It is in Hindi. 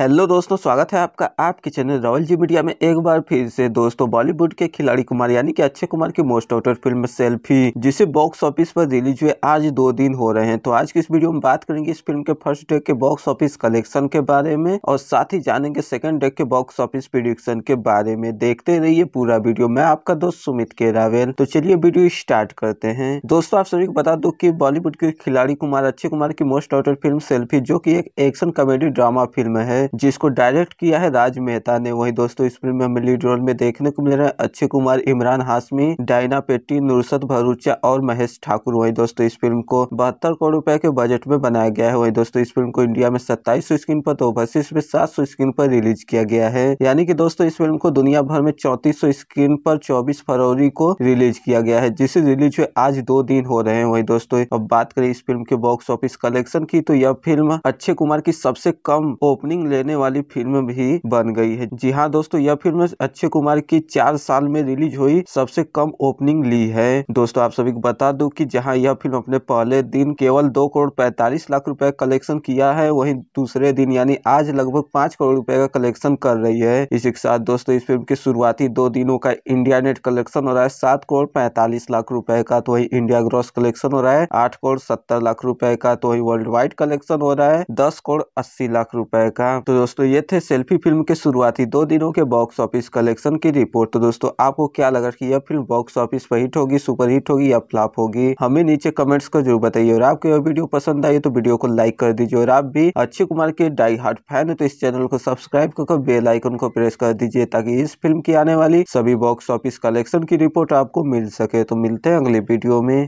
हेलो दोस्तों स्वागत है आपका आपके चैनल राहुल जी मीडिया में एक बार फिर से दोस्तों बॉलीवुड के खिलाड़ी कुमार यानी कि अक्षय कुमार की मोस्ट ऑटर फिल्म सेल्फी जिसे बॉक्स ऑफिस पर रिलीज हुए आज दो दिन हो रहे हैं तो आज की इस वीडियो में बात करेंगे इस फिल्म के फर्स्ट डे के बॉक्स ऑफिस कलेक्शन के बारे में और साथ ही जानेंगे सेकेंड डे के बॉक्स ऑफिस प्रिडिक्शन के बारे में देखते रहिए पूरा वीडियो मैं आपका दोस्त सुमित के रावेल तो चलिए वीडियो स्टार्ट करते हैं दोस्तों आप सभी को बता दो की बॉलीवुड के खिलाड़ी कुमार अक्षय कुमार की मोस्ट ऑटर फिल्म सेल्फी जो की एक एक्शन कॉमेडी ड्रामा फिल्म है जिसको डायरेक्ट किया है राज मेहता ने वही दोस्तों इस फिल्म में लीड रोल में देखने को मिल रहे हैं अक्षय कुमार इमरान हाशमी डायना पेट्टी नुरसत भरूचा और महेश ठाकुर वही दोस्तों इस फिल्म को बहत्तर करोड़ रुपए के बजट में बनाया गया है वही दोस्तों इस फिल्म को इंडिया में सत्ताईस स्क्रीन पर तो ओवरसीज में सात स्क्रीन पर रिलीज किया गया है यानी कि दोस्तों इस फिल्म को दुनिया भर में चौतीस स्क्रीन पर चौबीस फरवरी को रिलीज किया गया है जिसे रिलीज हुए आज दो दिन हो रहे हैं वही दोस्तों अब बात करें इस फिल्म के बॉक्स ऑफिस कलेक्शन की तो यह फिल्म अक्षय कुमार की सबसे कम ओपनिंग लेने वाली फिल्म भी बन गई है जी हाँ दोस्तों यह फिल्म अक्षय कुमार की चार साल में रिलीज हुई सबसे कम ओपनिंग ली है दोस्तों आप सभी को बता दू की जहाँ यह फिल्म अपने पहले दिन केवल दो करोड़ पैतालीस लाख रुपए कलेक्शन किया है वही दूसरे दिन यानी आज लगभग पांच करोड़ रुपए का कलेक्शन कर रही है इसी के साथ दोस्तों इस फिल्म के शुरुआती दो दिनों का इंडिया नेट कलेक्शन हो रहा है सात करोड़ पैंतालीस लाख रुपए का तो वही इंडिया ग्रॉस कलेक्शन हो रहा है आठ करोड़ सत्तर लाख रुपए का तो वही वर्ल्ड वाइड कलेक्शन हो रहा है दस करोड़ अस्सी लाख रुपए का तो दोस्तों ये थे सेल्फी फिल्म के शुरुआती दो दिनों के बॉक्स ऑफिस कलेक्शन की रिपोर्ट तो दोस्तों आपको क्या लगा कि यह फिल्म बॉक्स ऑफिस पर हिट होगी सुपर हिट होगी या फ्लॉप होगी हमें नीचे कमेंट्स को जरूर बताइए और आपको यह वीडियो पसंद आई तो वीडियो को लाइक कर दीजिए और आप भी अक्षय कुमार के डाई हार्ट फैन है तो इस चैनल को सब्सक्राइब कर बेल आइकन को प्रेस कर दीजिए ताकि इस फिल्म की आने वाली सभी बॉक्स ऑफिस कलेक्शन की रिपोर्ट आपको मिल सके तो मिलते हैं अगले वीडियो में